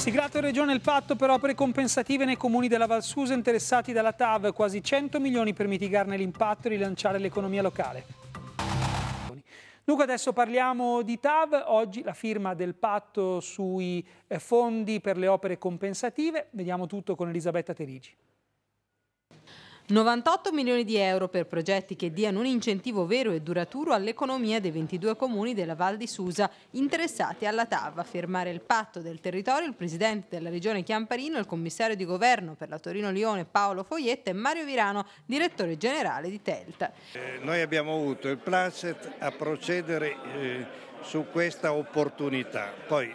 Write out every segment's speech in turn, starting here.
Siglato in Regione il patto per opere compensative nei comuni della Valsusa interessati dalla TAV, quasi 100 milioni per mitigarne l'impatto e rilanciare l'economia locale. Dunque adesso parliamo di TAV, oggi la firma del patto sui eh, fondi per le opere compensative, vediamo tutto con Elisabetta Terigi. 98 milioni di euro per progetti che diano un incentivo vero e duraturo all'economia dei 22 comuni della Val di Susa interessati alla TAV. A firmare il patto del territorio il presidente della regione Chiamparino, il commissario di governo per la Torino-Lione Paolo Foglietta e Mario Virano, direttore generale di Telta. Eh, noi abbiamo avuto il placet a procedere eh, su questa opportunità. Poi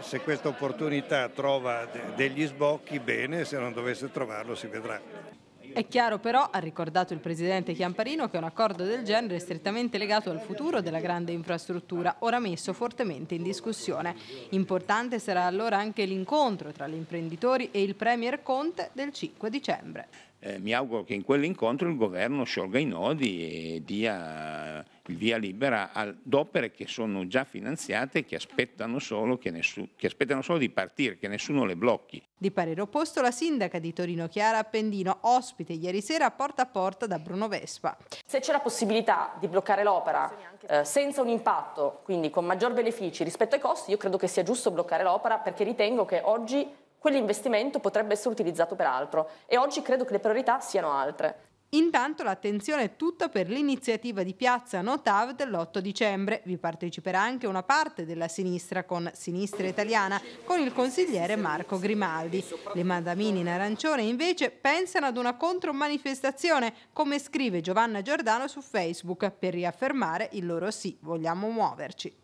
se questa opportunità trova degli sbocchi bene, se non dovesse trovarlo si vedrà. È chiaro però, ha ricordato il presidente Chiamparino, che un accordo del genere è strettamente legato al futuro della grande infrastruttura, ora messo fortemente in discussione. Importante sarà allora anche l'incontro tra gli imprenditori e il Premier Conte del 5 dicembre eh, mi auguro che in quell'incontro il governo sciolga i nodi e dia il via libera ad opere che sono già finanziate che che che aspettano solo di partire, che nessuno le blocchi. Di parere opposto la sindaca di Torino Chiara Appendino, ospite ieri sera porta a porta da Bruno Vespa. Se c'è la possibilità di bloccare l'opera eh, senza un impatto, quindi con maggior benefici rispetto ai costi, io credo che sia giusto bloccare l'opera perché ritengo che oggi quell'investimento potrebbe essere utilizzato per altro e oggi credo che le priorità siano altre. Intanto l'attenzione è tutta per l'iniziativa di piazza Notav dell'8 dicembre. Vi parteciperà anche una parte della sinistra con Sinistra Italiana, con il consigliere Marco Grimaldi. Le mandamini in arancione invece pensano ad una contromanifestazione, come scrive Giovanna Giordano su Facebook, per riaffermare il loro sì, vogliamo muoverci.